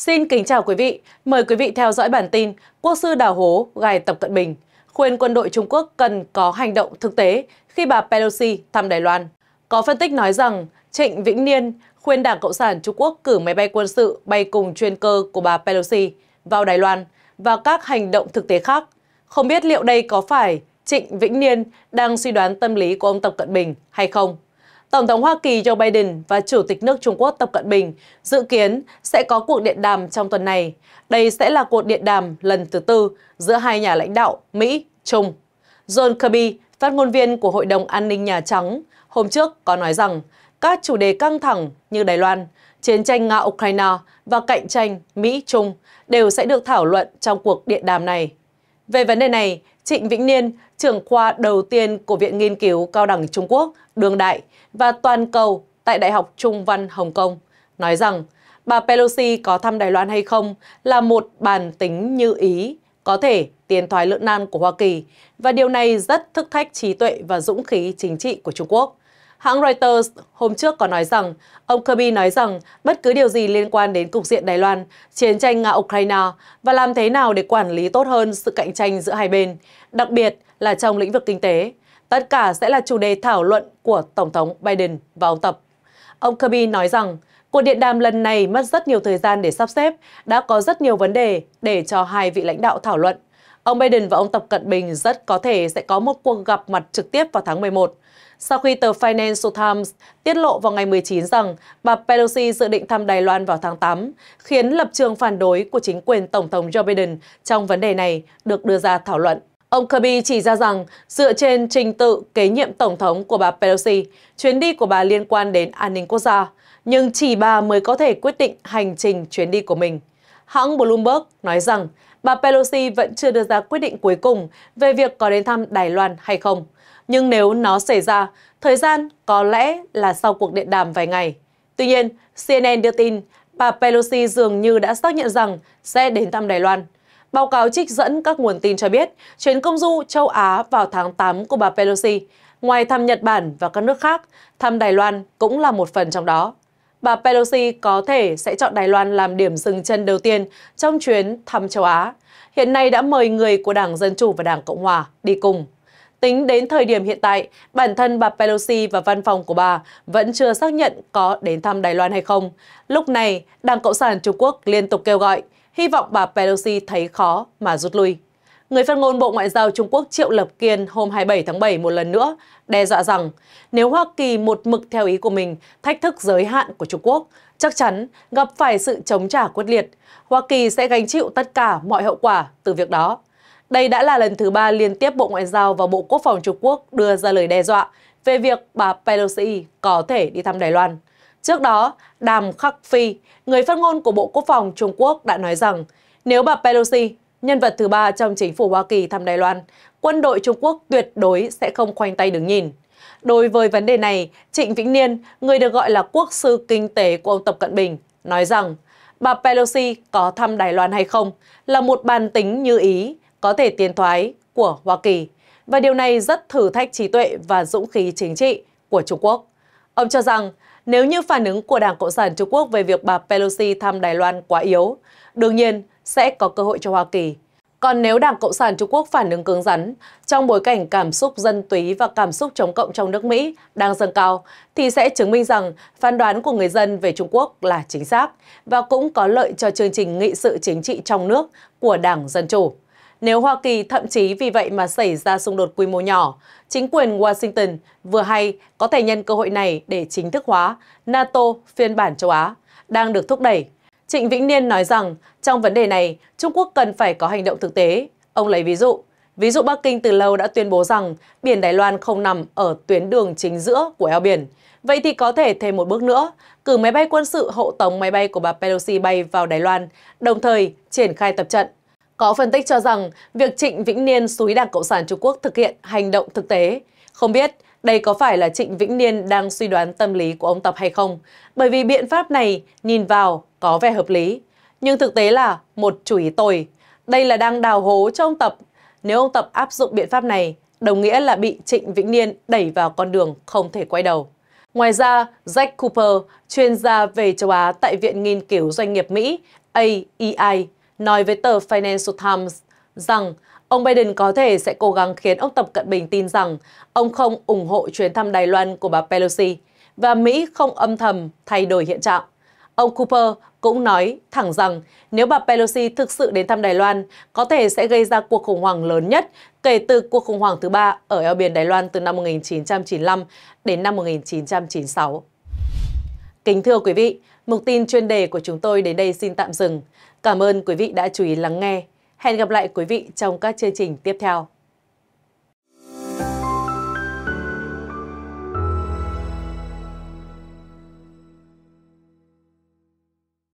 Xin kính chào quý vị, mời quý vị theo dõi bản tin Quốc sư đào hố gài Tập Cận Bình khuyên quân đội Trung Quốc cần có hành động thực tế khi bà Pelosi thăm Đài Loan. Có phân tích nói rằng Trịnh Vĩnh Niên khuyên Đảng Cộng sản Trung Quốc cử máy bay quân sự bay cùng chuyên cơ của bà Pelosi vào Đài Loan và các hành động thực tế khác. Không biết liệu đây có phải Trịnh Vĩnh Niên đang suy đoán tâm lý của ông Tập Cận Bình hay không? Tổng thống Hoa Kỳ Joe Biden và Chủ tịch nước Trung Quốc Tập Cận Bình dự kiến sẽ có cuộc điện đàm trong tuần này. Đây sẽ là cuộc điện đàm lần thứ tư giữa hai nhà lãnh đạo Mỹ, Trung. John Kirby, phát ngôn viên của Hội đồng An ninh Nhà Trắng, hôm trước có nói rằng các chủ đề căng thẳng như Đài Loan, chiến tranh Nga-Ukraine và cạnh tranh Mỹ-Trung đều sẽ được thảo luận trong cuộc điện đàm này. Về vấn đề này, Trịnh Vĩnh Niên, trưởng khoa đầu tiên của Viện Nghiên cứu Cao đẳng Trung Quốc, Đường Đại và Toàn cầu tại Đại học Trung Văn Hồng Kông, nói rằng bà Pelosi có thăm Đài Loan hay không là một bản tính như ý, có thể tiền thoái lưỡng nan của Hoa Kỳ, và điều này rất thức thách trí tuệ và dũng khí chính trị của Trung Quốc. Hãng Reuters hôm trước có nói rằng, ông Kirby nói rằng bất cứ điều gì liên quan đến cục diện Đài Loan, chiến tranh Nga-Ukraine và làm thế nào để quản lý tốt hơn sự cạnh tranh giữa hai bên, đặc biệt là trong lĩnh vực kinh tế. Tất cả sẽ là chủ đề thảo luận của Tổng thống Biden vào Tập. Ông Kirby nói rằng, cuộc điện đàm lần này mất rất nhiều thời gian để sắp xếp, đã có rất nhiều vấn đề để cho hai vị lãnh đạo thảo luận. Ông Biden và ông Tập Cận Bình rất có thể sẽ có một cuộc gặp mặt trực tiếp vào tháng 11. Sau khi tờ Financial Times tiết lộ vào ngày 19 rằng bà Pelosi dự định thăm Đài Loan vào tháng 8, khiến lập trường phản đối của chính quyền Tổng thống Joe Biden trong vấn đề này được đưa ra thảo luận. Ông Kirby chỉ ra rằng, dựa trên trình tự kế nhiệm tổng thống của bà Pelosi, chuyến đi của bà liên quan đến an ninh quốc gia, nhưng chỉ bà mới có thể quyết định hành trình chuyến đi của mình. Hãng Bloomberg nói rằng bà Pelosi vẫn chưa đưa ra quyết định cuối cùng về việc có đến thăm Đài Loan hay không. Nhưng nếu nó xảy ra, thời gian có lẽ là sau cuộc điện đàm vài ngày. Tuy nhiên, CNN đưa tin bà Pelosi dường như đã xác nhận rằng sẽ đến thăm Đài Loan. Báo cáo trích dẫn các nguồn tin cho biết, chuyến công du châu Á vào tháng 8 của bà Pelosi, ngoài thăm Nhật Bản và các nước khác, thăm Đài Loan cũng là một phần trong đó bà Pelosi có thể sẽ chọn Đài Loan làm điểm dừng chân đầu tiên trong chuyến thăm châu Á. Hiện nay đã mời người của Đảng Dân Chủ và Đảng Cộng Hòa đi cùng. Tính đến thời điểm hiện tại, bản thân bà Pelosi và văn phòng của bà vẫn chưa xác nhận có đến thăm Đài Loan hay không. Lúc này, Đảng Cộng sản Trung Quốc liên tục kêu gọi, hy vọng bà Pelosi thấy khó mà rút lui. Người phát ngôn Bộ Ngoại giao Trung Quốc Triệu Lập Kiên hôm 27 tháng 7 một lần nữa đe dọa rằng nếu Hoa Kỳ một mực theo ý của mình thách thức giới hạn của Trung Quốc, chắc chắn gặp phải sự chống trả quyết liệt. Hoa Kỳ sẽ gánh chịu tất cả mọi hậu quả từ việc đó. Đây đã là lần thứ ba liên tiếp Bộ Ngoại giao và Bộ Quốc phòng Trung Quốc đưa ra lời đe dọa về việc bà Pelosi có thể đi thăm Đài Loan. Trước đó, Đàm Khắc Phi, người phát ngôn của Bộ Quốc phòng Trung Quốc đã nói rằng nếu bà Pelosi nhân vật thứ ba trong chính phủ Hoa Kỳ thăm Đài Loan, quân đội Trung Quốc tuyệt đối sẽ không khoanh tay đứng nhìn. Đối với vấn đề này, Trịnh Vĩnh Niên, người được gọi là quốc sư kinh tế của ông Tập Cận Bình, nói rằng bà Pelosi có thăm Đài Loan hay không là một bàn tính như ý, có thể tiến thoái của Hoa Kỳ. Và điều này rất thử thách trí tuệ và dũng khí chính trị của Trung Quốc. Ông cho rằng nếu như phản ứng của Đảng Cộng sản Trung Quốc về việc bà Pelosi thăm Đài Loan quá yếu, đương nhiên sẽ có cơ hội cho Hoa Kỳ. Còn nếu Đảng Cộng sản Trung Quốc phản ứng cứng rắn, trong bối cảnh cảm xúc dân túy và cảm xúc chống cộng trong nước Mỹ đang dâng cao, thì sẽ chứng minh rằng phán đoán của người dân về Trung Quốc là chính xác và cũng có lợi cho chương trình nghị sự chính trị trong nước của Đảng Dân Chủ. Nếu Hoa Kỳ thậm chí vì vậy mà xảy ra xung đột quy mô nhỏ, chính quyền Washington vừa hay có thể nhân cơ hội này để chính thức hóa NATO phiên bản châu Á đang được thúc đẩy Trịnh Vĩnh Niên nói rằng trong vấn đề này, Trung Quốc cần phải có hành động thực tế. Ông lấy ví dụ, ví dụ Bắc Kinh từ lâu đã tuyên bố rằng biển Đài Loan không nằm ở tuyến đường chính giữa của eo biển. Vậy thì có thể thêm một bước nữa, cử máy bay quân sự hộ tống máy bay của bà Pelosi bay vào Đài Loan, đồng thời triển khai tập trận. Có phân tích cho rằng việc Trịnh Vĩnh Niên xúi Đảng Cộng sản Trung Quốc thực hiện hành động thực tế. Không biết đây có phải là Trịnh Vĩnh Niên đang suy đoán tâm lý của ông Tập hay không? Bởi vì biện pháp này nhìn vào có vẻ hợp lý. Nhưng thực tế là một chủ ý tồi. Đây là đang đào hố cho ông Tập. Nếu ông Tập áp dụng biện pháp này, đồng nghĩa là bị Trịnh Vĩnh Niên đẩy vào con đường không thể quay đầu. Ngoài ra, Jack Cooper, chuyên gia về châu Á tại Viện Nghiên cứu Doanh nghiệp Mỹ AEI, nói với tờ Financial Times rằng ông Biden có thể sẽ cố gắng khiến ông Tập Cận Bình tin rằng ông không ủng hộ chuyến thăm Đài Loan của bà Pelosi và Mỹ không âm thầm thay đổi hiện trạng. Ông Cooper cũng nói thẳng rằng nếu bà Pelosi thực sự đến thăm Đài Loan, có thể sẽ gây ra cuộc khủng hoảng lớn nhất kể từ cuộc khủng hoảng thứ ba ở eo biển Đài Loan từ năm 1995 đến năm 1996. Kính thưa quý vị, mục tin chuyên đề của chúng tôi đến đây xin tạm dừng. Cảm ơn quý vị đã chú ý lắng nghe. Hẹn gặp lại quý vị trong các chương trình tiếp theo.